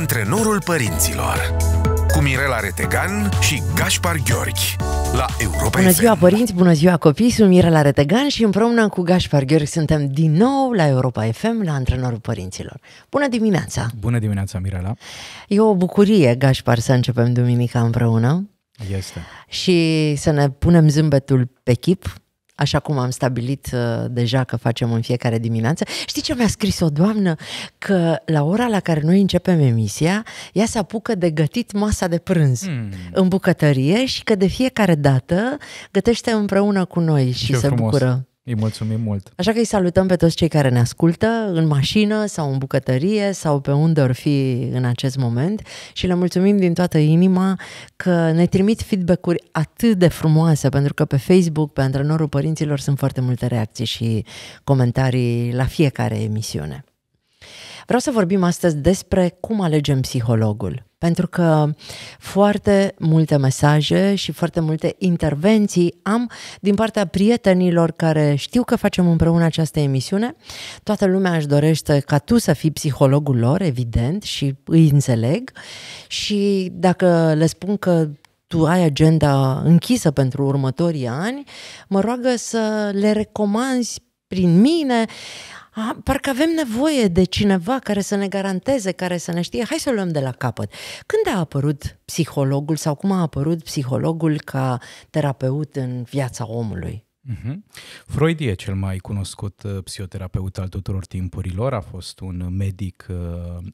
Antrenorul părinților cu Mirela Retegan și Gaspar Gheorghi la Europa Bună ziua FM. părinți, bună ziua copii, sunt Mirela Retegan și împreună cu Gaspar Gheorghi suntem din nou la Europa FM, la Antrenorul Părinților. Bună dimineața! Bună dimineața, Mirela! E o bucurie, Gaspar, să începem duminica împreună. Este. Și să ne punem zâmbetul pe chip, așa cum am stabilit uh, deja că facem în fiecare dimineață. Știi ce mi-a scris o doamnă? Că la ora la care noi începem emisia, ea se apucă de gătit masa de prânz mm. în bucătărie și că de fiecare dată gătește împreună cu noi și ce se frumos. bucură. Îi mulțumim mult. Așa că îi salutăm pe toți cei care ne ascultă în mașină sau în bucătărie sau pe unde or fi în acest moment și le mulțumim din toată inima că ne trimit feedback-uri atât de frumoase pentru că pe Facebook, pe Antrenorul Părinților sunt foarte multe reacții și comentarii la fiecare emisiune. Vreau să vorbim astăzi despre cum alegem psihologul. Pentru că foarte multe mesaje și foarte multe intervenții am din partea prietenilor care știu că facem împreună această emisiune. Toată lumea își dorește ca tu să fii psihologul lor, evident, și îi înțeleg. Și dacă le spun că tu ai agenda închisă pentru următorii ani, mă roagă să le recomanzi prin mine a, parcă avem nevoie de cineva care să ne garanteze, care să ne știe, hai să o luăm de la capăt. Când a apărut psihologul sau cum a apărut psihologul ca terapeut în viața omului? Mhm. Freud e cel mai cunoscut uh, psihoterapeut al tuturor timpurilor, a fost un medic uh,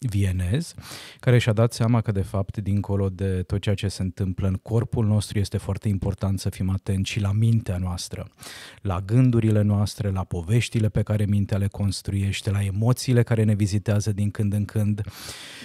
vienez care și-a dat seama că de fapt dincolo de tot ceea ce se întâmplă în corpul nostru este foarte important să fim atenți și la mintea noastră, la gândurile noastre, la poveștile pe care mintea le construiește, la emoțiile care ne vizitează din când în când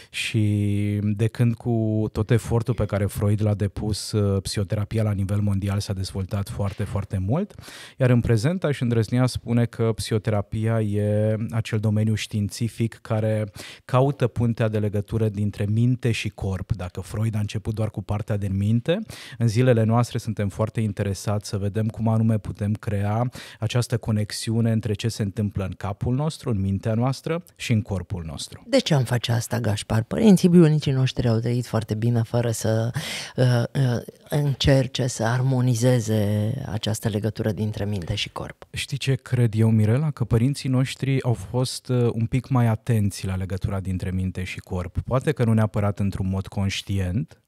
și de când cu tot efortul pe care Freud l-a depus, uh, psihoterapia la nivel mondial s-a dezvoltat foarte, foarte mult iar în prezent aș îndrăznea spune că psihoterapia e acel domeniu științific care caută puntea de legătură dintre minte și corp. Dacă Freud a început doar cu partea de minte, în zilele noastre suntem foarte interesați să vedem cum anume putem crea această conexiune între ce se întâmplă în capul nostru, în mintea noastră și în corpul nostru. De ce am face asta, Gașpar? Părinții bionicii noștri au trăit foarte bine fără să uh, uh, încerce să armonizeze această legătură dintre minte și corp. Știi ce cred eu, Mirela? Că părinții noștri au fost uh, un pic mai atenți la legătura dintre minte și corp. Poate că nu neapărat într-un mod conștient,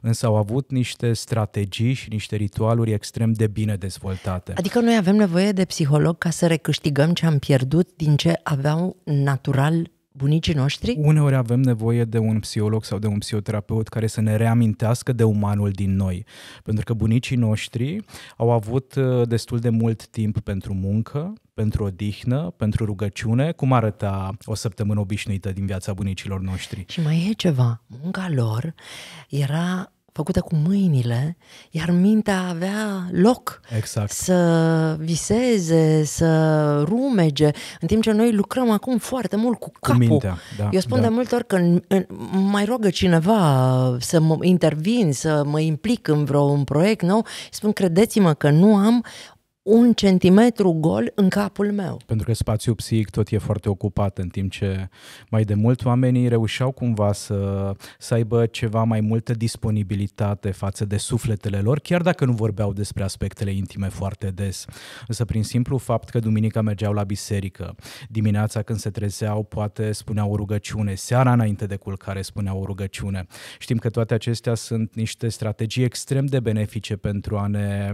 însă au avut niște strategii și niște ritualuri extrem de bine dezvoltate. Adică noi avem nevoie de psiholog ca să recâștigăm ce am pierdut din ce aveau natural bunicii noștri? Uneori avem nevoie de un psiholog sau de un psihoterapeut care să ne reamintească de umanul din noi. Pentru că bunicii noștri au avut uh, destul de mult timp pentru muncă, pentru odihnă, pentru rugăciune. Cum arăta o săptămână obișnuită din viața bunicilor noștri? Și mai e ceva. Munca lor era făcută cu mâinile, iar mintea avea loc exact. să viseze, să rumege, în timp ce noi lucrăm acum foarte mult cu capul. Cu mintea, da, Eu spun da. de multe ori că mai rogă cineva să mă intervin, să mă implic în vreo un proiect nou, spun credeți-mă că nu am un centimetru gol în capul meu. Pentru că spațiul psihic tot e foarte ocupat, în timp ce mai de mult oamenii reușeau cumva să, să aibă ceva mai multă disponibilitate față de sufletele lor, chiar dacă nu vorbeau despre aspectele intime foarte des. Însă prin simplu fapt că duminica mergeau la biserică, dimineața când se trezeau poate spuneau o rugăciune, seara înainte de culcare spuneau o rugăciune. Știm că toate acestea sunt niște strategii extrem de benefice pentru a ne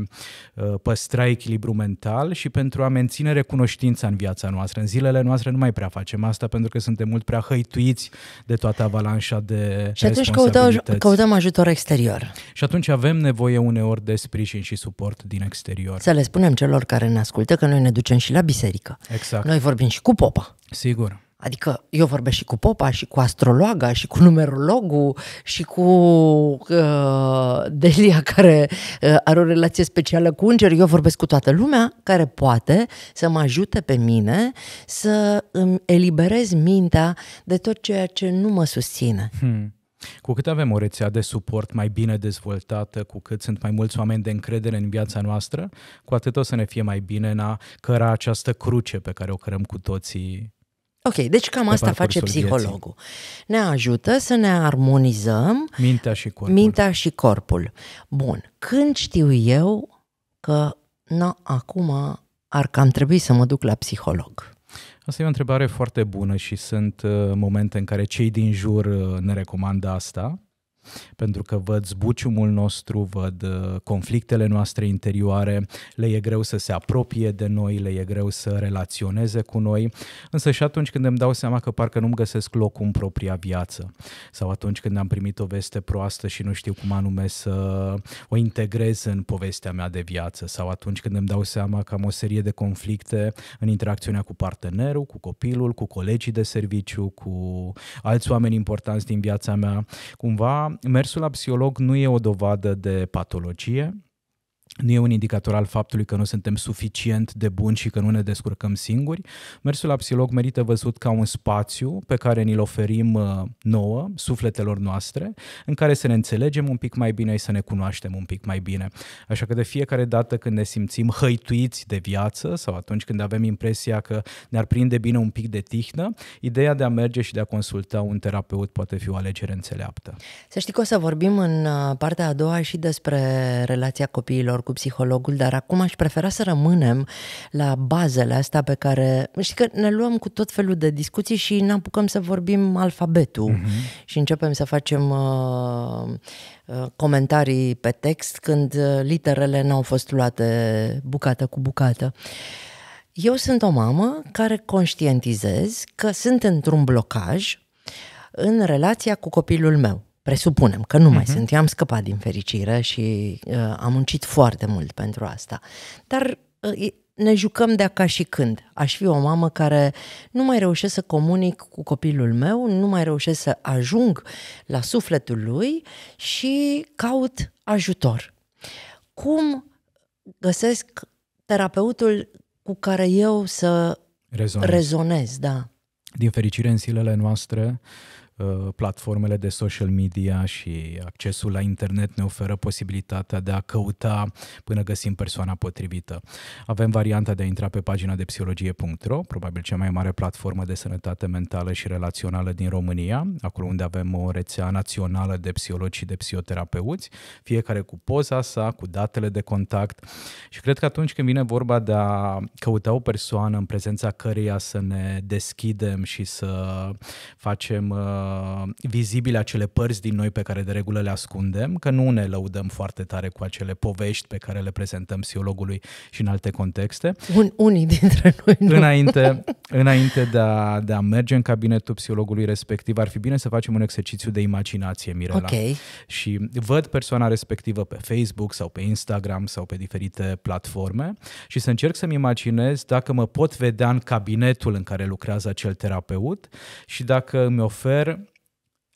uh, păstra echilibrul echilibru mental și pentru a menține recunoștința în viața noastră. În zilele noastre nu mai prea facem asta pentru că suntem mult prea hăituiți de toată avalanșa de Și atunci căutăm, căutăm ajutor exterior. Și atunci avem nevoie uneori de sprijin și suport din exterior. Să le spunem celor care ne ascultă că noi ne ducem și la biserică. Exact. Noi vorbim și cu popa. Sigur. Adică eu vorbesc și cu popa, și cu astrologa, și cu numerologul, și cu uh, Delia care uh, are o relație specială cu îngeri. Eu vorbesc cu toată lumea care poate să mă ajute pe mine să îmi eliberez mintea de tot ceea ce nu mă susține. Hmm. Cu cât avem o rețea de suport mai bine dezvoltată, cu cât sunt mai mulți oameni de încredere în viața noastră, cu atât o să ne fie mai bine în a căra această cruce pe care o cărăm cu toții Ok, deci cam asta face psihologul. Vieții. Ne ajută să ne armonizăm mintea și corpul. Mintea și corpul. Bun, când știu eu că na, acum ar cam trebui să mă duc la psiholog? Asta e o întrebare foarte bună și sunt uh, momente în care cei din jur uh, ne recomandă asta pentru că văd zbuciumul nostru, văd uh, conflictele noastre interioare, le e greu să se apropie de noi, le e greu să relaționeze cu noi, însă și atunci când îmi dau seama că parcă nu-mi găsesc locul în propria viață sau atunci când am primit o veste proastă și nu știu cum anume să o integrez în povestea mea de viață sau atunci când îmi dau seama că am o serie de conflicte în interacțiunea cu partenerul, cu copilul, cu colegii de serviciu, cu alți oameni importanți din viața mea, cumva mersul la psiholog nu e o dovadă de patologie, nu e un indicator al faptului că nu suntem suficient de buni și că nu ne descurcăm singuri. Mersul la psiholog merită văzut ca un spațiu pe care ni-l oferim uh, nouă, sufletelor noastre, în care să ne înțelegem un pic mai bine și să ne cunoaștem un pic mai bine. Așa că de fiecare dată când ne simțim hăituiți de viață sau atunci când avem impresia că ne-ar prinde bine un pic de tihnă, ideea de a merge și de a consulta un terapeut poate fi o alegere înțeleaptă. Să știi că o să vorbim în uh, partea a doua și despre relația copiilor relațiilor cu psihologul, dar acum aș prefera să rămânem la bazele astea pe care, știi că ne luăm cu tot felul de discuții și ne apucăm să vorbim alfabetul uh-huh. și începem să facem uh, uh, comentarii pe text când uh, literele n-au fost luate bucată cu bucată. Eu sunt o mamă care conștientizez că sunt într-un blocaj în relația cu copilul meu presupunem că nu uh-huh. mai mhm. sunt, eu am scăpat din fericire și uh, am muncit foarte mult pentru asta. Dar uh, ne jucăm de ca și când. Aș fi o mamă care nu mai reușesc să comunic cu copilul meu, nu mai reușesc să ajung la sufletul lui și caut ajutor. Cum găsesc terapeutul cu care eu să rezonez, rezonez da. Din fericire, în zilele noastre, Uh, platformele de social media și accesul la internet ne oferă posibilitatea de a căuta până găsim persoana potrivită. Avem varianta de a intra pe pagina de psihologie.ro, probabil cea mai mare platformă de sănătate mentală și relațională din România, acolo unde avem o rețea națională de psihologi și de psihoterapeuți, fiecare cu poza sa, cu datele de contact și cred că atunci când vine vorba de a căuta o persoană în prezența căreia să ne deschidem și să facem uh, Uh, vizibile acele părți din noi pe care de regulă le ascundem, că nu ne lăudăm foarte tare cu acele povești pe care le prezentăm psihologului și în alte contexte. Un, unii dintre noi. Nu. Înainte, înainte de, a, de a merge în cabinetul psihologului respectiv, ar fi bine să facem un exercițiu de imaginație, Mirela. Okay. Și văd persoana respectivă pe Facebook sau pe Instagram sau pe diferite platforme și să încerc să-mi imaginez dacă mă pot vedea în cabinetul în care lucrează acel terapeut și dacă îmi ofer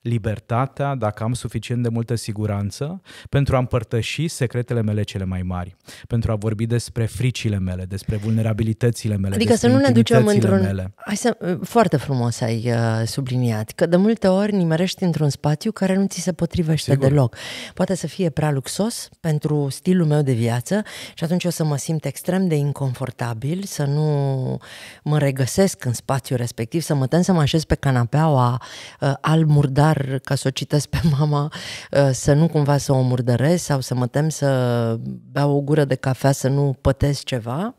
libertatea, dacă am suficient de multă siguranță, pentru a împărtăși secretele mele cele mai mari, pentru a vorbi despre fricile mele, despre vulnerabilitățile mele. Adică să nu ne ducem într-un. Mele. Hai să... Uh, foarte frumos ai uh, subliniat că de multe ori nimerești într-un spațiu care nu ți se potrivește Sigur. deloc. Poate să fie prea luxos pentru stilul meu de viață și atunci o să mă simt extrem de inconfortabil, să nu mă regăsesc în spațiul respectiv, să mă tem să mă așez pe canapeaua uh, al murdar dar ca să o citesc pe mama, uh, să nu cumva să o murdăresc sau să mă tem să beau o gură de cafea să nu pătesc ceva,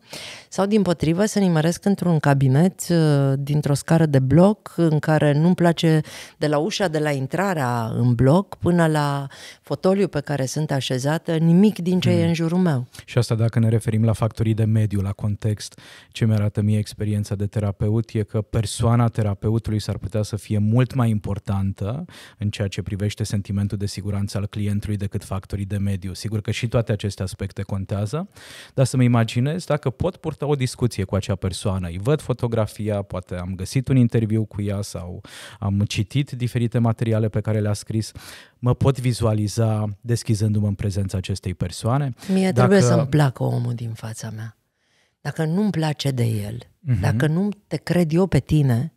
sau din potrivă să nimăresc într-un cabinet uh, dintr-o scară de bloc în care nu-mi place de la ușa de la intrarea în bloc până la fotoliu pe care sunt așezată nimic din ce hmm. e în jurul meu. Și asta dacă ne referim la factorii de mediu, la context, ce mi-arată mie experiența de terapeut e că persoana terapeutului s-ar putea să fie mult mai importantă în ceea ce privește sentimentul de siguranță al clientului decât factorii de mediu. Sigur că și toate aceste aspecte contează, dar să-mi imaginez dacă pot purta o discuție cu acea persoană. Îi văd fotografia, poate am găsit un interviu cu ea sau am citit diferite materiale pe care le-a scris. Mă pot vizualiza deschizându-mă în prezența acestei persoane. Mie dacă... trebuie să-mi placă omul din fața mea. Dacă nu-mi place de el, uh-huh. dacă nu te cred eu pe tine,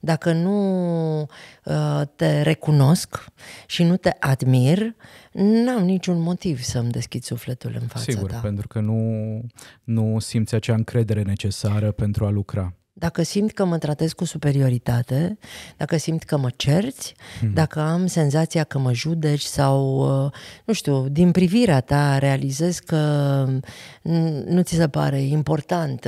dacă nu uh, te recunosc și nu te admir, n-am niciun motiv să-mi deschid sufletul în fața Sigur, ta. pentru că nu, nu simți acea încredere necesară pentru a lucra dacă simt că mă tratez cu superioritate, dacă simt că mă cerți, mm. dacă am senzația că mă judeci sau, uh, nu știu, din privirea ta realizez că nu ți se pare important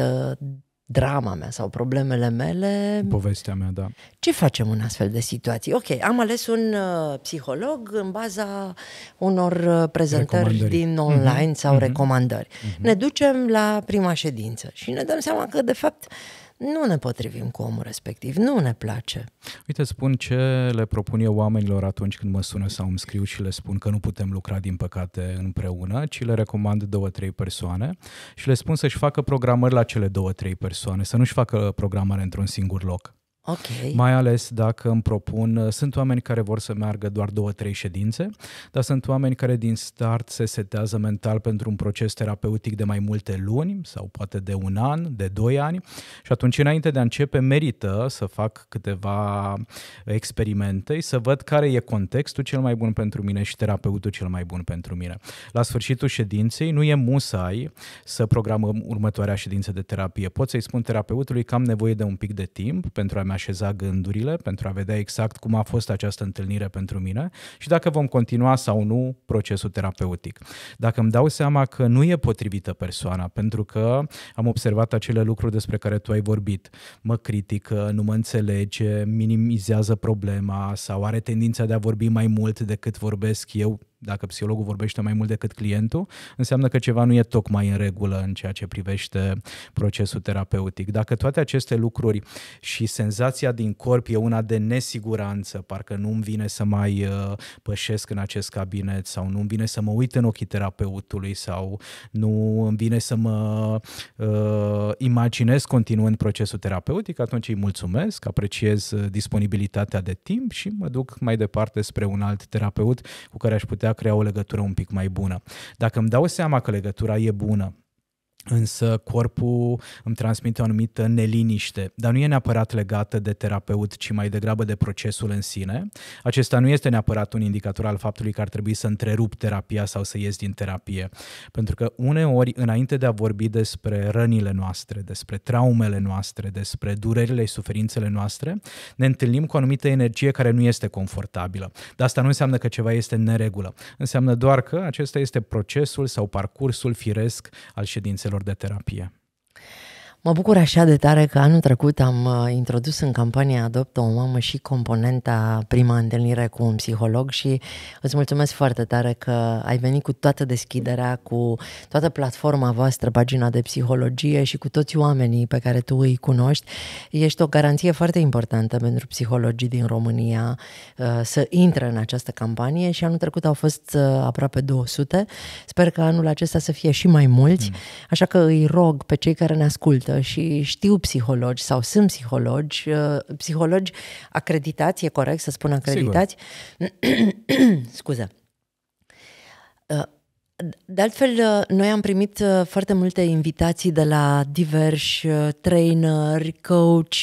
drama mea sau problemele mele. Povestea mea, da. Ce facem în astfel de situații? Ok, am ales un uh, psiholog în baza unor uh, prezentări din mhm, online mm-hmm. sau mm-hmm. recomandări. Mm-hmm. Ne ducem la prima ședință și ne dăm seama că, de fapt, uh, nu ne potrivim cu omul respectiv, nu ne place. Uite, spun ce le propun eu oamenilor atunci când mă sună sau îmi scriu și le spun că nu putem lucra, din păcate, împreună, ci le recomand două, trei persoane și le spun să-și facă programări la cele două, trei persoane, să nu-și facă programări într-un singur loc. Okay. Mai ales dacă îmi propun, uh, sunt oameni care vor să meargă doar două, trei ședințe, dar sunt oameni care din start se setează mental pentru un proces terapeutic de mai multe luni sau poate de un an, de doi ani și atunci înainte de a începe merită să fac câteva experimente, să văd care e contextul cel mai bun pentru mine și terapeutul cel mai bun pentru mine. La sfârșitul ședinței nu e musai să programăm următoarea ședință de terapie. Pot să-i spun terapeutului că am nevoie de un pic de timp pentru a mi-a așezat gândurile pentru a vedea exact cum a fost această întâlnire pentru mine și dacă vom continua sau nu procesul terapeutic. Dacă îmi dau seama că nu e potrivită persoana, pentru că am observat acele lucruri despre care tu ai vorbit, mă critică, nu mă înțelege, minimizează problema sau are tendința de a vorbi mai mult decât vorbesc eu, dacă psihologul vorbește mai mult decât clientul, înseamnă că ceva nu e tocmai în regulă în ceea ce privește procesul terapeutic. Dacă toate aceste lucruri și senzația din corp e una de nesiguranță, parcă nu-mi vine să mai uh, pășesc în acest cabinet sau nu-mi vine să mă uit în ochii terapeutului sau nu îmi vine să mă uh, imaginez continuând procesul terapeutic, atunci îi mulțumesc, apreciez uh, disponibilitatea de timp și mă duc mai departe spre un alt terapeut cu care aș putea putea crea o legătură un pic mai bună. Dacă îmi dau seama că legătura e bună, însă corpul îmi transmite o anumită neliniște, dar nu e neapărat legată de terapeut, ci mai degrabă de procesul în sine. Acesta nu este neapărat un indicator al faptului că ar trebui să întrerup terapia sau să ies din terapie, pentru că uneori, înainte de a vorbi despre rănile noastre, despre traumele noastre, despre durerile și suferințele noastre, ne întâlnim cu o anumită energie care nu este confortabilă. Dar asta nu înseamnă că ceva este în neregulă, înseamnă doar că acesta este procesul sau parcursul firesc al ședințelor metodelor de terapie. Mă bucur așa de tare că anul trecut am uh, introdus în campania Adoptă o mamă și componenta prima întâlnire cu un psiholog și îți mulțumesc foarte tare că ai venit cu toată deschiderea, cu toată platforma voastră, pagina de psihologie și cu toți oamenii pe care tu îi cunoști. Ești o garanție foarte importantă pentru psihologii din România uh, să intre în această campanie și anul trecut au fost uh, aproape 200. Sper că anul acesta să fie și mai mulți, mm. așa că îi rog pe cei care ne ascultă există și știu psihologi sau sunt psihologi, uh, psihologi acreditați, e corect să spun acreditați? Scuze. Uh, de altfel, uh, noi am primit foarte multe invitații de la diversi traineri, coach,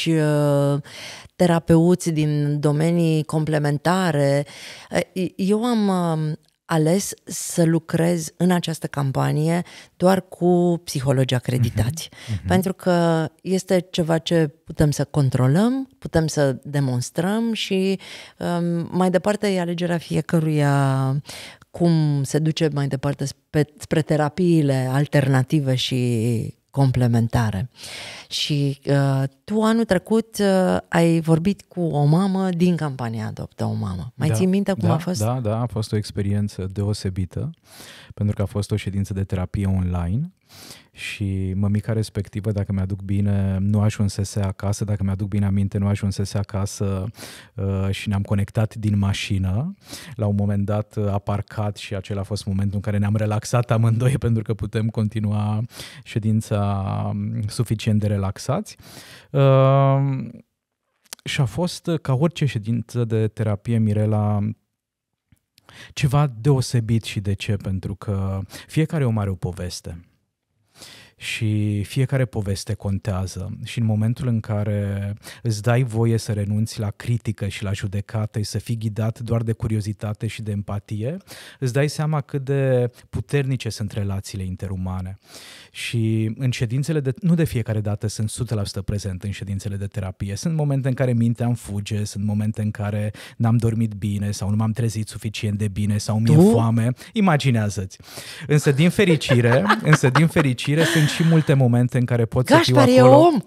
terapeuți din domenii complementare. Eu am um, ales să lucrez în această campanie doar cu psihologi acreditați. Uh-huh. Uh-huh. Pentru că este ceva ce putem să controlăm, putem să demonstrăm și um, mai departe e alegerea fiecăruia cum se duce mai departe spre, spre terapiile alternative și complementare. Și uh, tu anul trecut uh, ai vorbit cu o mamă din campania Adoptă o mamă. Mai da, ții minte cum da, a fost? Da, da, a fost o experiență deosebită, pentru că a fost o ședință de terapie online și mămica respectivă, dacă mi-aduc bine, nu ajunsese acasă, dacă mi-aduc bine aminte, nu ajunsese acasă uh, și ne-am conectat din mașină. La un moment dat a parcat și acela a fost momentul în care ne-am relaxat amândoi pentru că putem continua ședința um, suficient de relaxați. Um, și a fost, uh, ca orice ședință de terapie, Mirela, ceva deosebit și de ce, pentru că fiecare om are o poveste și fiecare poveste contează și în momentul în care îți dai voie să renunți la critică și la judecată și să fii ghidat doar de curiozitate și de empatie, îți dai seama cât de puternice sunt relațiile interumane. Și în ședințele de, nu de fiecare dată sunt 100% prezent în ședințele de terapie, sunt momente în care mintea îmi fuge, sunt momente în care n-am dormit bine sau nu m-am trezit suficient de bine sau mi-e foame, imaginează-ți. Însă din fericire, însă din fericire sunt sunt și multe momente în care pot Gaspar să fiu acolo. e om!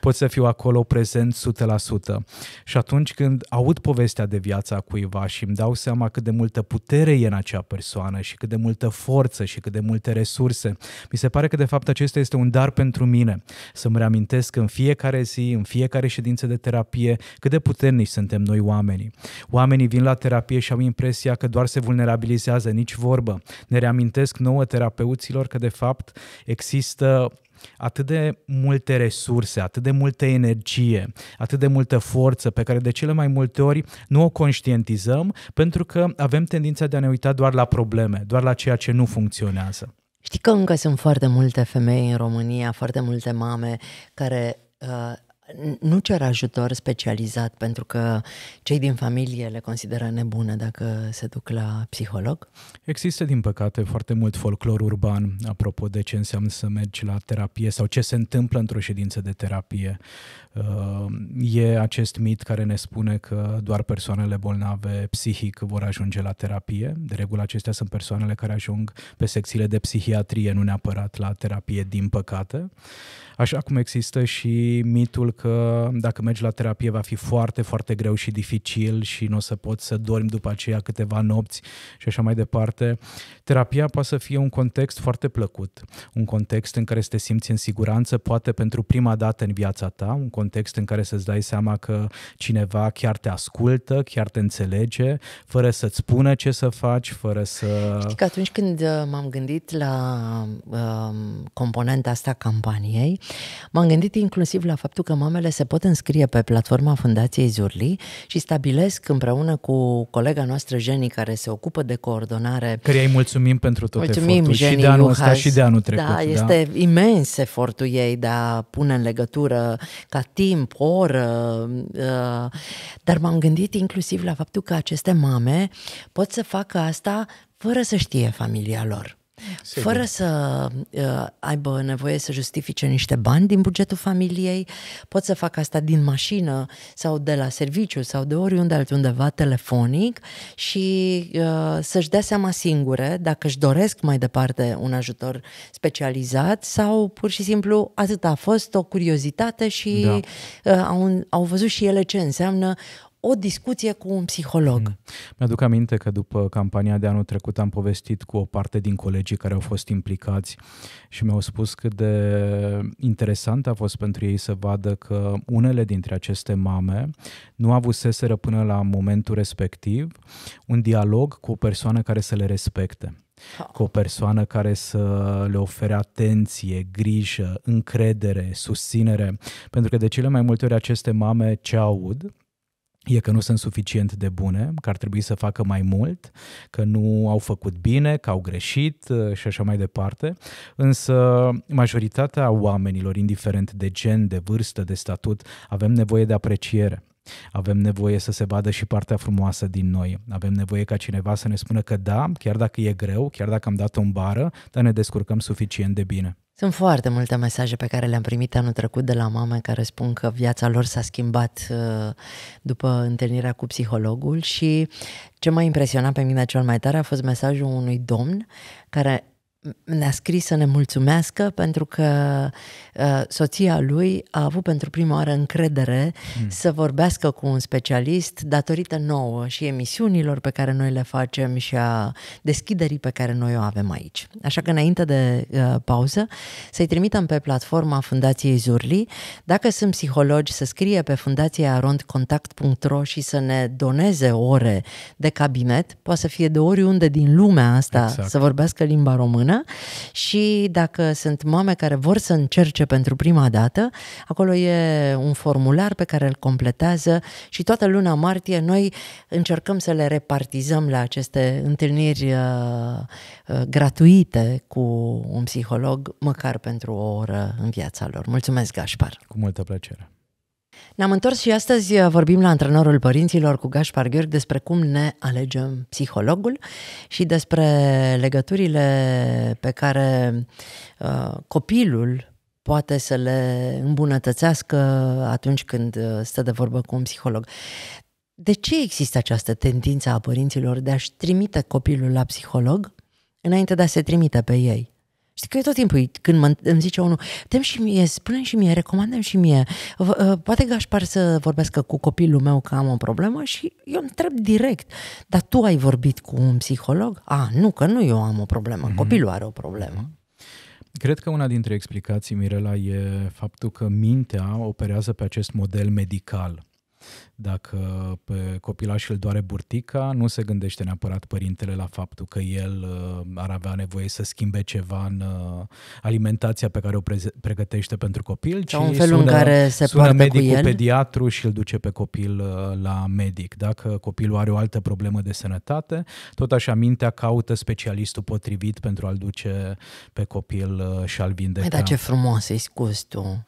pot să fiu acolo prezent 100%. Și atunci când aud povestea de viața cuiva și îmi dau seama cât de multă putere e în acea persoană și cât de multă forță și cât de multe resurse, mi se pare că de fapt acesta este un dar pentru mine, să-mi reamintesc în fiecare zi, în fiecare ședință de terapie, cât de puternici suntem noi oamenii. Oamenii vin la terapie și au impresia că doar se vulnerabilizează, nici vorbă. Ne reamintesc nouă terapeuților că de fapt există atât de multe resurse, atât de multă energie, atât de multă forță pe care de cele mai multe ori nu o conștientizăm pentru că avem tendința de a ne uita doar la probleme, doar la ceea ce nu funcționează. Știi că încă sunt foarte multe femei în România, foarte multe mame care uh, nu cer ajutor specializat pentru că cei din familie le consideră nebune dacă se duc la psiholog? Există, din păcate, foarte mult folclor urban apropo de ce înseamnă să mergi la terapie sau ce se întâmplă într-o ședință de terapie. Uh, e acest mit care ne spune că doar persoanele bolnave psihic vor ajunge la terapie. De regulă, acestea sunt persoanele care ajung pe secțiile de psihiatrie, nu neapărat la terapie, din păcate. Așa cum există și mitul că dacă mergi la terapie va fi foarte, foarte greu și dificil și nu o să poți să dormi după aceea câteva nopți și așa mai departe. Terapia poate să fie un context foarte plăcut, un context în care să te simți în siguranță, poate pentru prima dată în viața ta, un context în care să-ți dai seama că cineva chiar te ascultă, chiar te înțelege, fără să-ți spună ce să faci, fără să... Știi că atunci când uh, m-am gândit la um, componenta asta campaniei, M-am gândit inclusiv la faptul că mamele se pot înscrie pe platforma Fundației Zurli și stabilesc împreună cu colega noastră, Jenny, care se ocupă de coordonare. Căreia îi mulțumim pentru tot mulțumim, efortul Jenny și de anul ăsta da, și de anul trecut. Da, este da. imens efortul ei de a pune în legătură ca timp, oră, uh, dar m-am gândit inclusiv la faptul că aceste mame pot să facă asta fără să știe familia lor. Sigur. fără să uh, aibă nevoie să justifice niște bani din bugetul familiei, pot să fac asta din mașină sau de la serviciu sau de oriunde altundeva telefonic și uh, să-și dea seama singure dacă își doresc mai departe un ajutor specializat sau pur și simplu atât a fost o curiozitate și da. uh, au, au văzut și ele ce înseamnă o discuție cu un psiholog. Mm. Mi-aduc aminte că după campania de anul trecut am povestit cu o parte din colegii care au fost implicați și mi-au spus cât de interesant a fost pentru ei să vadă că unele dintre aceste mame nu avuseseră până la momentul respectiv un dialog cu o persoană care să le respecte cu o persoană care să le ofere atenție, grijă, încredere, susținere. Pentru că de cele mai multe ori aceste mame ce aud e că nu sunt suficient de bune, că ar trebui să facă mai mult, că nu au făcut bine, că au greșit uh, și așa mai departe. Însă majoritatea oamenilor, indiferent de gen, de vârstă, de statut, avem nevoie de apreciere. Avem nevoie să se vadă și partea frumoasă din noi. Avem nevoie ca cineva să ne spună că da, chiar dacă e greu, chiar dacă am dat o bară, dar ne descurcăm suficient de bine. Sunt foarte multe mesaje pe care le-am primit anul trecut de la mame care spun că viața lor s-a schimbat uh, după întâlnirea cu psihologul și ce m-a impresionat pe mine cel mai tare a fost mesajul unui domn care ne-a scris să ne mulțumească pentru că uh, soția lui a avut pentru prima oară încredere mm. să vorbească cu un specialist datorită nouă și emisiunilor pe care noi le facem și a deschiderii pe care noi o avem aici. Așa că înainte de uh, pauză să-i trimitem pe platforma Fundației Zurli. Dacă sunt psihologi, să scrie pe fundațiaarondcontact.ro și să ne doneze ore de cabinet. Poate să fie de oriunde din lumea asta exact. să vorbească limba română română și dacă sunt mame care vor să încerce pentru prima dată, acolo e un formular pe care îl completează și toată luna martie noi încercăm să le repartizăm la aceste întâlniri uh, uh, gratuite cu un psiholog, măcar pentru o oră în viața lor. Mulțumesc, Gașpar! Cu multă plăcere! Ne-am întors și astăzi uh, vorbim la antrenorul părinților cu Gașpar Gheorghe despre cum ne alegem psihologul și despre legăturile pe care uh, copilul poate să le îmbunătățească atunci când uh, stă de vorbă cu un psiholog. De ce există această tendință a părinților de a-și trimite copilul la psiholog înainte de a se trimite pe ei? Știi că eu tot timpul când mă, îmi zice unul, tem și mie, spune și mie, recomandăm și mie. Ă, poate că aș par să vorbesc cu copilul meu că am o problemă și eu întreb direct. Dar tu ai vorbit cu un psiholog? A, nu, că nu eu am o problemă, mhm. copilul are o problemă. Mhm. Cred că una dintre explicații, Mirela, e faptul că mintea operează pe acest model medical dacă pe copilaș îl doare burtica, nu se gândește neapărat părintele la faptul că el uh, ar avea nevoie să schimbe ceva în uh, alimentația pe care o pregătește pentru copil, ci un fel sună, în care se sună medicul cu el. pediatru și îl duce pe copil uh, la medic. Dacă copilul are o altă problemă de sănătate, tot așa mintea caută specialistul potrivit pentru a-l duce pe copil și a-l vindeca. Mai da, ce frumos, îi scuzi tu.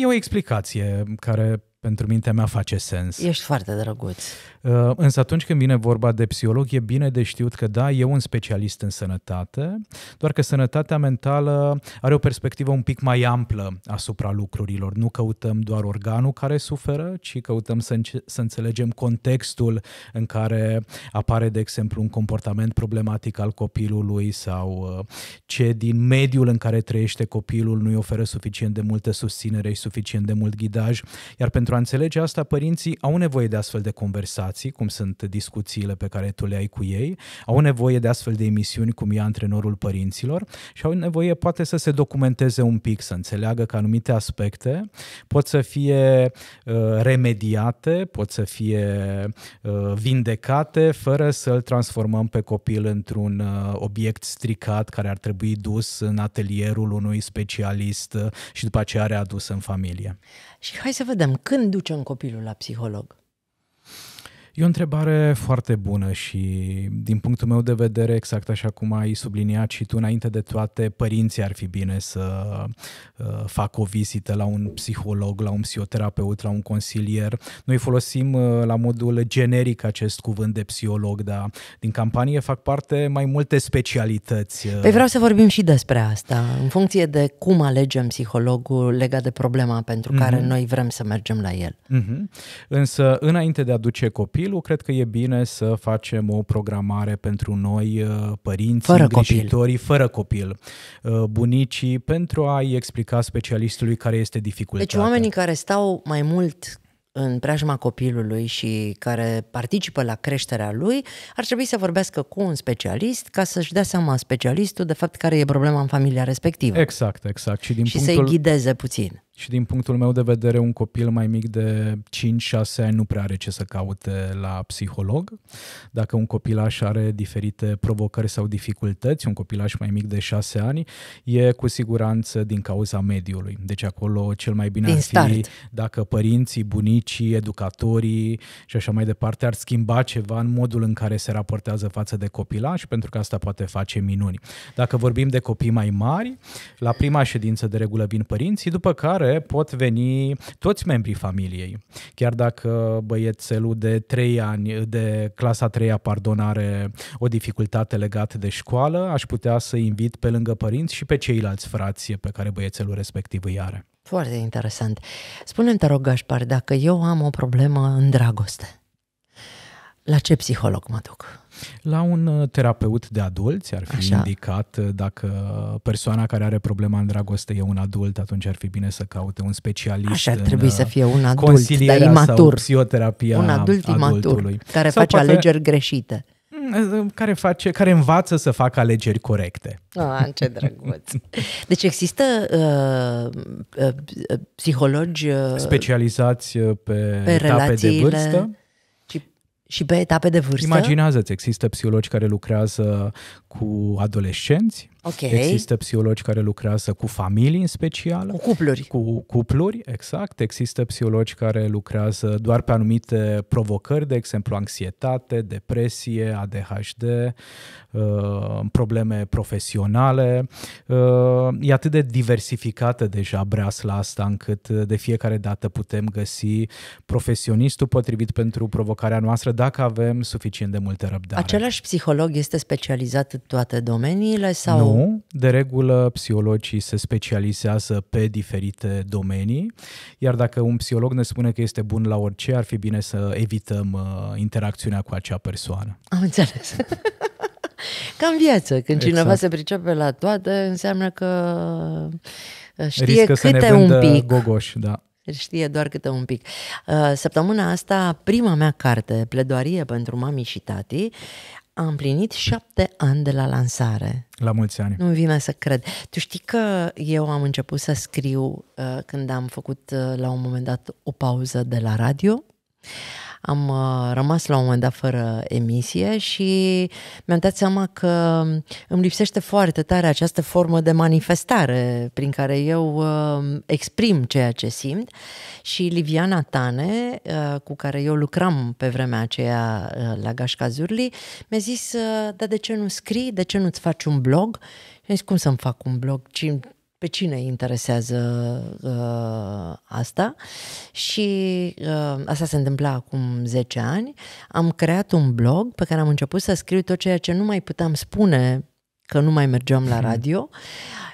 E o explicație care pentru mintea mea face sens. Ești foarte drăguț. Uh, însă atunci când vine vorba de psiholog, e bine de știut că da, e un specialist în sănătate, doar că sănătatea mentală are o perspectivă un pic mai amplă asupra lucrurilor. Nu căutăm doar organul care suferă, ci căutăm să, înce- să înțelegem contextul în care apare, de exemplu, un comportament problematic al copilului sau uh, ce din mediul în care trăiește copilul nu-i oferă suficient de multă susținere și suficient de mult ghidaj, iar pentru a înțelege asta, părinții au nevoie de astfel de conversații, cum sunt discuțiile pe care tu le ai cu ei, au nevoie de astfel de emisiuni, cum e antrenorul părinților, și au nevoie poate să se documenteze un pic, să înțeleagă că anumite aspecte pot să fie uh, remediate, pot să fie uh, vindecate, fără să-l transformăm pe copil într-un uh, obiect stricat care ar trebui dus în atelierul unui specialist uh, și după aceea readus în familie. Și hai să vedem când când ducem copilul la psiholog? E o întrebare foarte bună și, din punctul meu de vedere, exact așa cum ai subliniat și tu înainte de toate, părinții ar fi bine să uh, facă o vizită la un psiholog, la un psihoterapeut, la un consilier. Noi folosim uh, la modul generic acest cuvânt de psiholog, dar din campanie fac parte mai multe specialități. Uh. Păi vreau să vorbim și despre asta, în funcție de cum alegem psihologul legat de problema pentru mm-hmm. care mhm. noi vrem să mergem la el. Mm-hmm. Însă, înainte de a duce copii copilul, cred că e bine să facem o programare pentru noi, uh, părinții, fără îngrijitorii, copil. fără copil, uh, bunicii, pentru a-i explica specialistului care este dificultatea. Deci oamenii care stau mai mult în preajma copilului și care participă la creșterea lui, ar trebui să vorbească cu un specialist ca să-și dea seama specialistul de fapt care e problema în familia respectivă. Exact, exact. Și, din și punctul... să-i ghideze puțin. Și din punctul meu de vedere, un copil mai mic de 5-6 ani nu prea are ce să caute la psiholog. Dacă un copilaș are diferite provocări sau dificultăți, un copilaș mai mic de 6 ani, e cu siguranță din cauza mediului. Deci acolo cel mai bine din ar fi start. dacă părinții, bunicii, educatorii și așa mai departe ar schimba ceva în modul în care se raportează față de copilaș, pentru că asta poate face minuni. Dacă vorbim de copii mai mari, la prima ședință de regulă vin părinții, după care care pot veni toți membrii familiei. Chiar dacă băiețelul de 3 ani, de clasa 3 pardon, are o dificultate legată de școală, aș putea să invit pe lângă părinți și pe ceilalți frați pe care băiețelul respectiv îi are. Foarte interesant. Spune-mi, te rog, Gașpar, dacă eu am o problemă în dragoste, la ce psiholog mă duc? La un uh, terapeut de adulți ar fi Așa. indicat uh, dacă persoana care are problema în dragoste e un adult, atunci ar fi bine să caute un specialist. Așa ar trebui să uh, fie un adult, dar imatur. Sau psihoterapia un adult imatur adultului. care sau face poate... alegeri greșite. Mm, care, face, care învață să facă alegeri corecte. Ah, ce drăguț! Deci există uh, uh, psihologi uh, specializați pe, pe etape de vârstă? Și pe etape de vârstă? Imaginează-ți, există psihologi care lucrează cu adolescenți, Okay. Există psihologi care lucrează cu familii în special. Cu cupluri. Cu cupluri, exact. Există psihologi care lucrează doar pe anumite provocări, de exemplu anxietate, depresie, ADHD, uh, probleme profesionale. Uh, e atât de diversificată deja breasla asta încât uh, de fiecare dată putem găsi profesionistul potrivit pentru provocarea noastră dacă avem suficient de multe răbdare. Același psiholog este specializat în toate domeniile sau... Nu, nu, de regulă psihologii se specializează pe diferite domenii, iar dacă un psiholog ne spune că este bun la orice, ar fi bine să evităm uh, interacțiunea cu acea persoană. Am înțeles. Ca în viață, când exact. cineva se pricepe la toate, înseamnă că uh, știe Riscă câte să ne un pic. gogoș, da. Știe doar câte un pic. Uh, săptămâna asta, prima mea carte, Pledoarie pentru mami și tati, a împlinit șapte ani de la lansare. La mulți ani. Nu-mi vine să cred. Tu știi că eu am început să scriu uh, când am făcut uh, la un moment dat o pauză de la radio am uh, rămas la un moment dat fără emisie și mi-am dat seama că îmi lipsește foarte tare această formă de manifestare prin care eu uh, exprim ceea ce simt și Liviana Tane, uh, cu care eu lucram pe vremea aceea la Gașca Zurli, mi-a zis, dar de ce nu scrii, de ce nu-ți faci un blog? Și am zis, cum să-mi fac un blog? pe cine interesează uh, asta și uh, asta se întâmpla acum 10 ani, am creat un blog pe care am început să scriu tot ceea ce nu mai puteam spune că nu mai mergeam la mhm. radio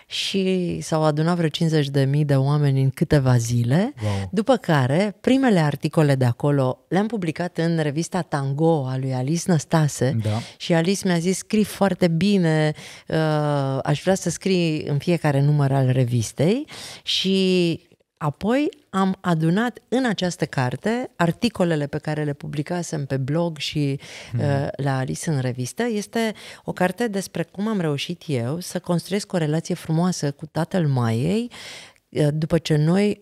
și s-au adunat vreo 50 de mii de oameni în câteva zile, wow. după care primele articole de acolo le-am publicat în revista Tango a lui Alice Năstase da. și Alice mi-a zis scrii foarte bine, uh, aș vrea să scrii în fiecare număr al revistei și Apoi am adunat în această carte articolele pe care le publicasem pe blog și mm. uh, la Alice în revistă. Este o carte despre cum am reușit eu să construiesc o relație frumoasă cu tatăl Maiei uh, după ce noi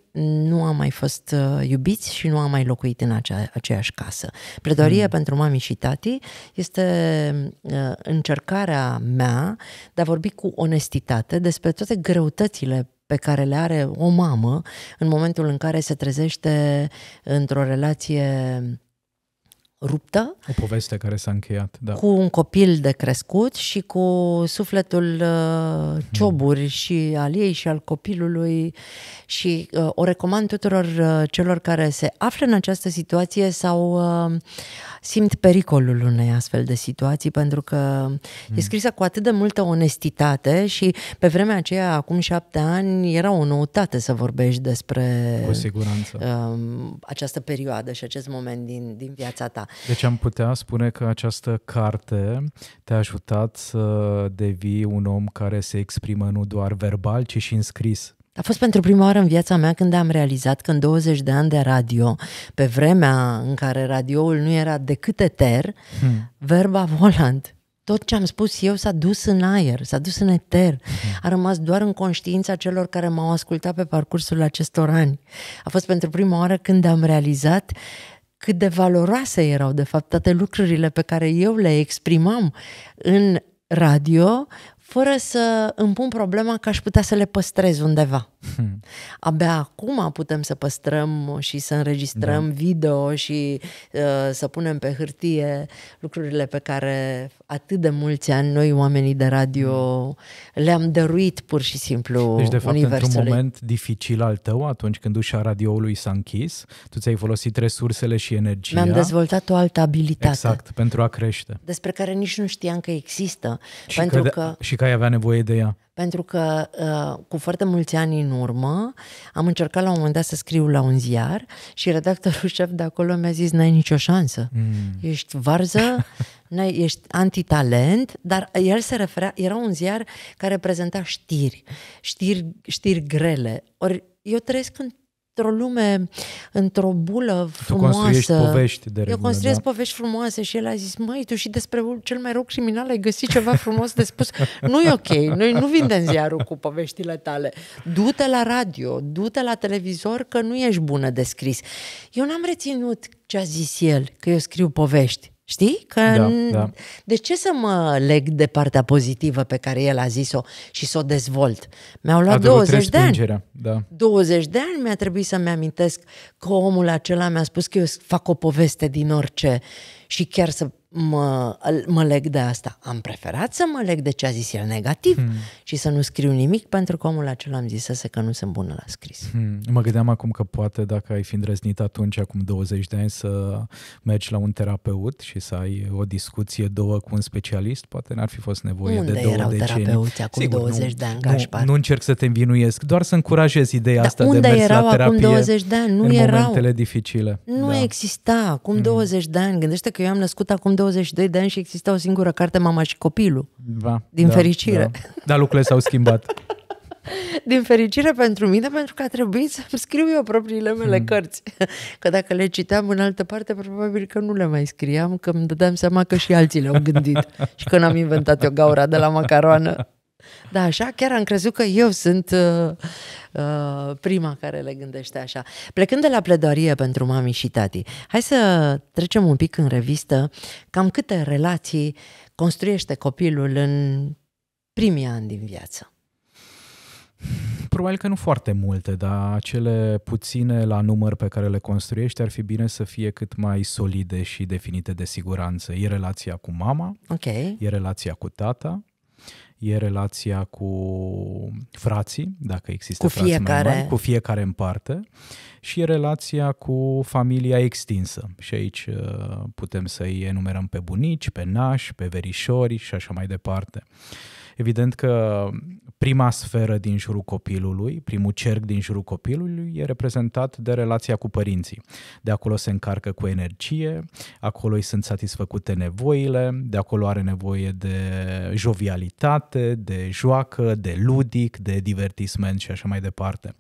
nu am mai fost uh, iubiți și nu am mai locuit în acea, aceeași casă. Pledoaria mm. pentru mami și tati este uh, încercarea mea de a vorbi cu onestitate despre toate greutățile pe care le are o mamă în momentul în care se trezește într-o relație ruptă. O poveste care s-a încheiat, da. Cu un copil de crescut și cu sufletul uh, hmm. cioburi mm. și al ei și al copilului și uh, o recomand tuturor uh, celor care se află în această situație sau uh, simt pericolul unei astfel de situații, pentru că e mm. scrisă cu atât de multă onestitate și pe vremea aceea, acum șapte ani, era o noutate să vorbești despre cu siguranță. Um, această perioadă și acest moment din, din viața ta. Deci am putea spune că această carte te-a ajutat să devii un om care se exprimă nu doar verbal, ci și în scris. A fost pentru prima oară în viața mea când am realizat că în 20 de ani de radio, pe vremea în care radioul nu era decât eter, hmm. verba volant, tot ce am spus eu s-a dus în aer, s-a dus în eter. Hmm. A rămas doar în conștiința celor care m-au ascultat pe parcursul acestor ani. A fost pentru prima oară când am realizat cât de valoroase erau, de fapt, toate lucrurile pe care eu le exprimam în radio, fără să îmi pun problema că aș putea să le păstrez undeva. Hmm. Abia acum putem să păstrăm și să înregistrăm da. video și uh, să punem pe hârtie lucrurile pe care atât de mulți ani noi, oamenii de radio, hmm. le-am dăruit pur și simplu Deci, de fapt, într-un moment dificil al tău, atunci când ușa radioului s-a închis, tu ți-ai folosit resursele și energia. Mi-am dezvoltat o altă abilitate. Exact, pentru a crește. Despre care nici nu știam că există. Și pentru că, că... Și că ai avea nevoie de ea? Pentru că uh, cu foarte mulți ani în urmă am încercat la un moment dat să scriu la un ziar și redactorul șef de acolo mi-a zis n-ai nicio șansă, mm. ești varză, n-ai, ești antitalent, dar el se referea, era un ziar care prezenta știri, știri, știri grele. Ori eu trăiesc în într-o lume, într-o bulă frumoasă. Tu povești de regulă, Eu construiesc da? povești frumoase și el a zis, măi, tu și despre cel mai rău criminal ai găsit ceva frumos de spus. nu e ok, noi nu vindem ziarul cu poveștile tale. Du-te la radio, du-te la televizor că nu ești bună de scris. Eu n-am reținut ce a zis el, că eu scriu povești. Știi? Că da, în... da. De ce să mă leg de partea pozitivă pe care el a zis-o și să o dezvolt? Mi-au luat 20 de ani. Da. 20 de ani mi-a trebuit să-mi amintesc că omul acela mi-a spus că eu fac o poveste din orice și chiar să mă, mă leg de asta. Am preferat să mă leg de ce a zis el negativ hmm. și să nu scriu nimic pentru că omul acela îmi zisese că nu sunt bună la scris. Hmm. Mă gândeam acum că poate dacă ai fi îndrăznit atunci, acum 20 de ani, să mergi la un terapeut și să ai o discuție, două cu un specialist, poate n-ar fi fost nevoie Unde de două erau decenii. terapeuți acum Sigur, 20 nu, de ani, Gașpar? Nu, nu încerc să te învinuiesc, doar să încurajez ideea Dar asta unde de mers erau la terapie acum 20 de ani? Nu în erau. momentele dificile. Nu da. exista acum hmm. 20 de ani. Gândește că eu am născut acum 20 22 de ani și exista o singură carte, Mama și copilul. Da, din da, fericire. Da. Dar lucrurile s-au schimbat. din fericire pentru mine, pentru că a trebuit să-mi scriu eu propriile mele hmm. cărți. Că dacă le citeam în altă parte, probabil că nu le mai scriam, că îmi dădeam seama că și alții le-au gândit și că n-am inventat eu gaura de la macaroană. Da, așa, chiar am crezut că eu sunt uh, uh, prima care le gândește așa. Plecând de la pledoarie pentru mami și tati, hai să trecem un pic în revistă cam câte relații construiește copilul în primii ani din viață. Probabil că nu foarte multe, dar cele puține la număr pe care le construiești ar fi bine să fie cât mai solide și definite de siguranță. E relația cu mama, okay. e relația cu tata, e relația cu frații, dacă există cu frați fiecare. mai mari, cu fiecare în parte, și e relația cu familia extinsă. Și aici uh, putem să-i enumerăm pe bunici, pe nași, pe verișori și așa mai departe. Uh, Evident că prima sferă din jurul copilului, primul cerc din jurul copilului e reprezentat de relația cu părinții. De acolo se încarcă cu energie, acolo îi sunt satisfăcute nevoile, de acolo are nevoie de jovialitate, de joacă, de ludic, de divertisment și așa mai departe.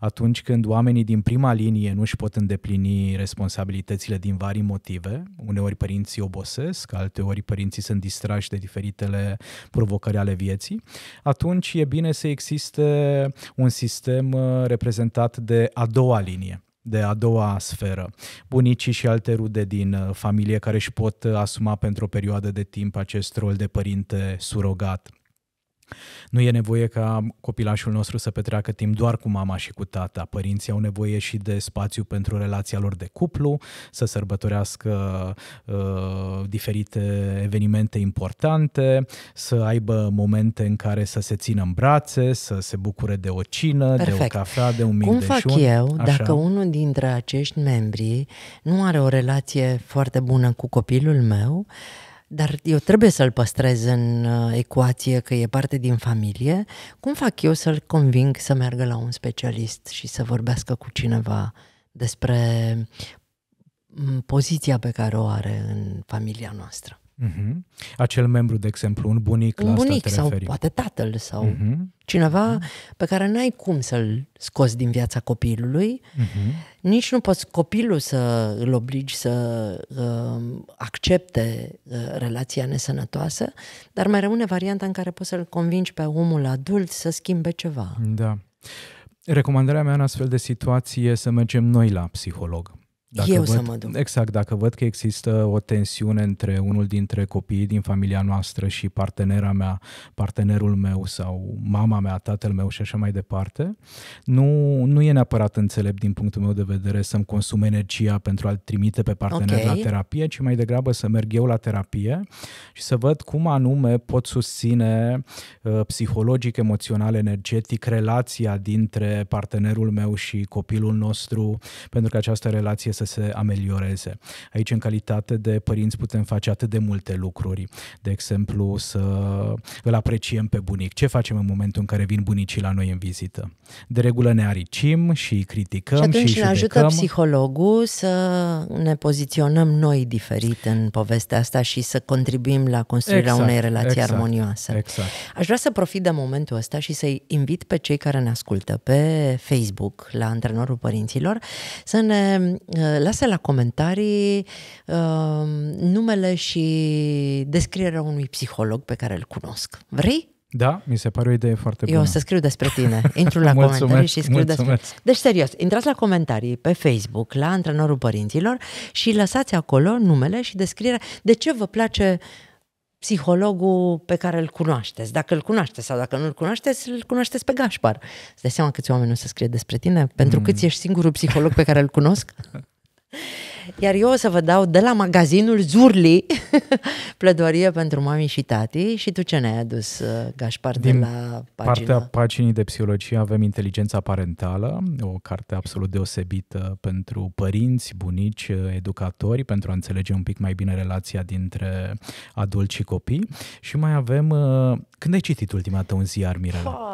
Atunci când oamenii din prima linie nu își pot îndeplini responsabilitățile din vari motive, uneori părinții obosesc, alteori părinții sunt distrași de diferitele provocări ale vieții, atunci e bine să existe un sistem uh, reprezentat de a doua linie de a doua sferă. Bunicii și alte rude din uh, familie care își pot uh, asuma pentru o perioadă de timp acest rol de părinte surogat. Nu e nevoie ca copilașul nostru să petreacă timp doar cu mama și cu tata. Părinții au nevoie și de spațiu pentru relația lor de cuplu, să sărbătorească uh, diferite evenimente importante, să aibă momente în care să se țină în brațe, să se bucure de o cină, Perfect. de o cafea, de un mic Cum deșun. fac eu Așa. dacă unul dintre acești membri nu are o relație foarte bună cu copilul meu? Uh, dar eu trebuie să-l păstrez în uh, ecuație că e parte din familie, cum fac eu să-l conving să meargă la un specialist și să vorbească cu cineva despre mm, poziția pe care o are în familia noastră? Uh-huh. Acel membru, de exemplu, un bunic, un la bunic asta te referi. sau poate tatăl sau uh-huh. cineva uh-huh. pe care n-ai cum să-l scoți din viața copilului, uh-huh. nici nu poți copilul să îl obligi să uh, accepte uh, relația nesănătoasă, dar mai rămâne varianta în care poți să-l convingi pe omul adult să schimbe ceva. Da. Recomandarea mea în astfel de situație e să mergem noi la psiholog dacă eu văd, să mă duc. Exact, dacă văd că există o tensiune între unul dintre copiii din familia noastră și partenera mea, partenerul meu sau mama mea, tatăl meu și așa mai departe, nu, nu e neapărat înțelept din punctul meu de vedere să-mi consum energia pentru a-l trimite pe partener okay. la terapie, ci mai degrabă să merg eu la terapie și să văd cum anume pot susține uh, psihologic, emoțional, energetic relația dintre partenerul meu și copilul nostru, pentru că această relație să se amelioreze. Aici, în calitate de părinți, putem face atât de multe lucruri. De exemplu, să îl apreciem pe bunic. Ce facem în momentul în care vin bunicii la noi în vizită? De regulă ne aricim și criticăm și atunci și ne ajută psihologul să ne poziționăm noi diferit în povestea asta și să contribuim la construirea exact, unei relații exact, armonioase. Exact. Aș vrea să profit de momentul ăsta și să-i invit pe cei care ne ascultă pe Facebook la Antrenorul Părinților să ne lasă la comentarii uh, numele și descrierea unui psiholog pe care îl cunosc. Vrei? Da, mi se pare o idee foarte bună. Eu o să scriu despre tine. Intru la comentarii și scriu mulțumesc. despre Deci, serios, intrați la comentarii pe Facebook, la Antrenorul Părinților și lăsați acolo numele și descrierea de ce vă place psihologul pe care îl cunoașteți. Dacă îl cunoașteți sau dacă nu îl cunoașteți, îl cunoașteți pe Gașpar. Îți dai seama câți oameni nu să scrie despre tine? Pentru mm. câți ești singurul psiholog pe care îl cunosc? Iar eu o să vă dau de la magazinul Zurli plădoarie pentru mami și tati și tu ce ne-ai adus, uh, Gașpar, de la pagina? partea paginii de psihologie avem Inteligența parentală, o carte absolut deosebită pentru părinți, bunici, educatori, pentru a înțelege un pic mai bine relația dintre adulți și copii. Și mai avem... Uh, când ai citit ultima dată un ziar, Mirela?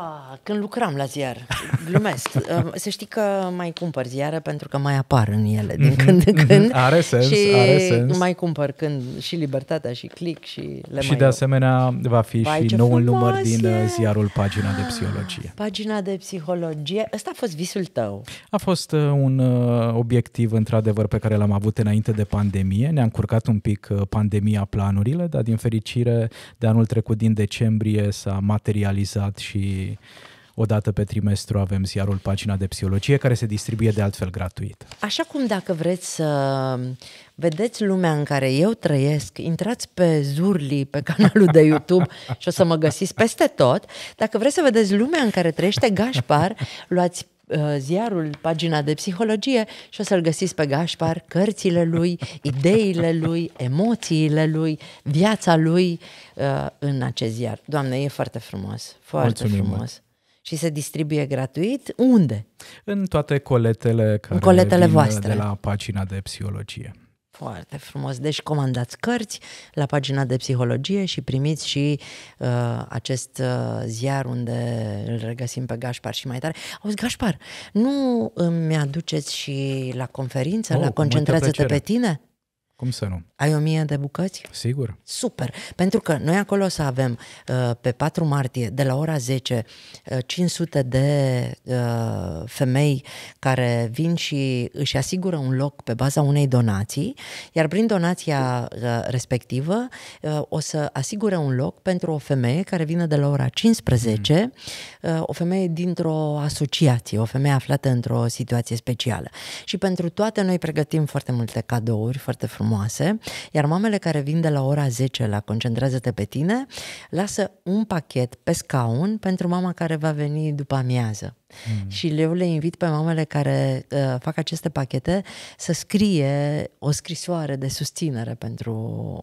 când lucram la ziar, glumesc. Să știi că mai cumpăr ziare pentru că mai apar în ele din mm-hmm. când în mhm, când. Are sens, și are sens. mai cumpăr când și Libertatea și Click și le Și mai de eu. asemenea va fi Vai, și noul număr din e. Uh, ziarul Pagina de Psihologie. Pagina de Psihologie. Ăsta a fost visul tău. A fost uh, un uh, obiectiv într-adevăr pe care l-am avut înainte de pandemie. Ne-a încurcat un pic pandemia planurile, dar din fericire de anul trecut din decembrie s-a materializat și o dată pe trimestru avem ziarul Pagina de Psihologie, care se distribuie de altfel gratuit. Așa cum dacă vreți să vedeți lumea în care eu trăiesc, intrați pe Zurli, pe canalul de YouTube și o să mă găsiți peste tot. Dacă vreți să vedeți lumea în care trăiește Gașpar, luați uh, ziarul, pagina de psihologie și o să-l găsiți pe Gașpar, cărțile lui, ideile lui, emoțiile lui, viața lui uh, în acest ziar. Doamne, e foarte frumos, foarte Mulțumim frumos. Mult și se distribuie gratuit. Unde? În toate coletele care în coletele vin voastre. de la pagina de psihologie. Foarte frumos. Deci comandați cărți la pagina de psihologie și primiți și uh, acest uh, ziar unde îl regăsim pe Gașpar și mai tare. Auzi, Gașpar, nu îmi aduceți și la conferință, oh, la concentrație pe tine? Cum să nu? Ai o mie de bucăți? Sigur. Super! Pentru că noi acolo o să avem uh, pe 4 martie, de la ora 10, 500 uh, de uh, femei care vin și își asigură un loc pe baza unei donații, iar prin donația respectivă o să asigure un loc pentru o femeie care vine de la ora 15, mm. o femeie dintr-o asociație, o femeie aflată într-o situație specială. Și pentru toate noi pregătim foarte multe cadouri, foarte frumoase frumoase, iar mamele care vin de la ora 10 la Concentrează-te pe tine, lasă un pachet pe scaun pentru mama care va veni după amiază. Mm. Și eu le invit pe mamele care uh, fac aceste pachete să scrie o scrisoare de susținere pentru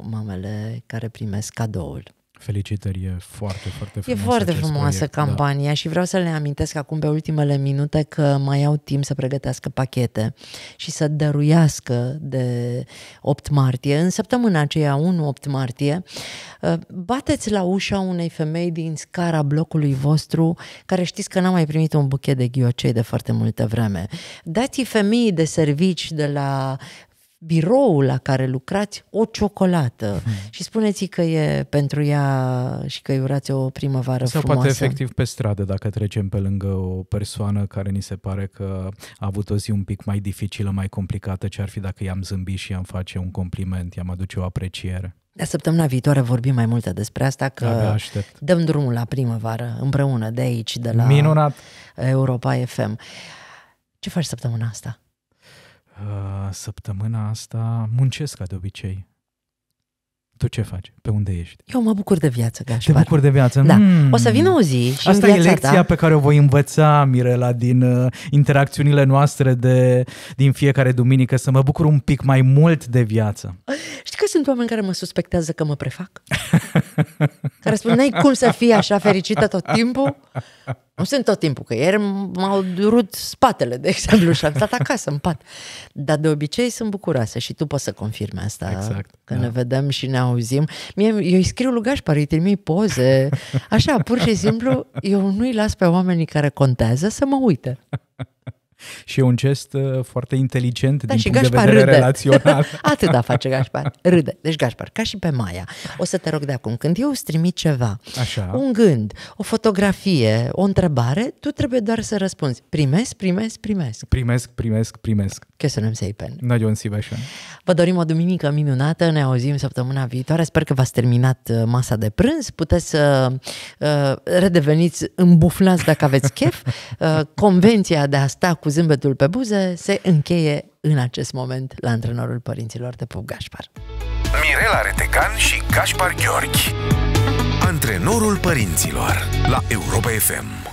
mamele care primesc cadoul. Felicitări, e foarte, foarte frumoasă. E foarte frumoasă proiect, da. campania da. și vreau să le amintesc acum pe ultimele minute că mai au timp să pregătească pachete și să dăruiască de 8 martie. În săptămâna aceea, 1-8 martie, uh, bateți la ușa unei femei din scara blocului vostru care știți că n-a mai primit un buchet de ghiocei de foarte multă vreme. Dați-i femei de servici de la biroul la care lucrați o ciocolată mm. și spuneți că e pentru ea și că îi urați o primăvară Sau frumoasă. poate efectiv pe stradă dacă trecem pe lângă o persoană care ni se pare că a avut o zi un pic mai dificilă, mai complicată, ce ar fi dacă i-am zâmbit și i-am face un compliment, i-am aduce o apreciere. De săptămâna viitoare vorbim mai multe despre asta, că dăm drumul la primăvară împreună de aici, de la Minunat. Europa FM. Ce faci săptămâna asta? Uh, săptămâna asta muncesc ca de obicei. Tu ce faci? Pe unde ești? Eu mă bucur de viață, Gașpar. Te bucur de viață. Da. Mm. O să vină o zi și Asta e lecția ta... pe care o voi învăța, Mirela, din uh, interacțiunile noastre de, din fiecare duminică, să mă bucur un pic mai mult de viață. Știi că sunt oameni care mă suspectează că mă prefac? care spun, n cum să fii așa fericită tot timpul? Nu sunt tot timpul, că ieri m-au durut spatele, de exemplu, și am stat acasă în pat. Dar de obicei sunt bucuroasă și tu poți să confirme asta. Exact. Când da. ne vedem și ne auzim. Mie, eu îi scriu lui Gașpar, îi trimit poze. Așa, pur și simplu, eu nu-i las pe oamenii care contează să mă uite. Și e un gest uh, foarte inteligent da, din și punct Gașpar de vedere râde. relațional. Atâta face Gașpar, râde. Deci Gașpar, ca și pe Maia, o să te rog de acum, când eu îți trimit ceva, Așa. un gând, o fotografie, o întrebare, tu trebuie doar să răspunzi. Primesc, primesc, primesc. Primesc, primesc, primesc. Căsănăm szépen. Nagyon szívesen. Vă dorim o duminică minunată, ne auzim săptămâna viitoare. Sper că v-ați terminat uh, masa de prânz. Puteți să uh, redeveniți îmbuflați dacă aveți chef. Uh, convenția de a sta cu zâmbetul pe buze, se încheie în acest moment la antrenorul părinților de Pup Gașpar. Mirela Retecan și Gașpar Gheorghi Antrenorul părinților la Europa FM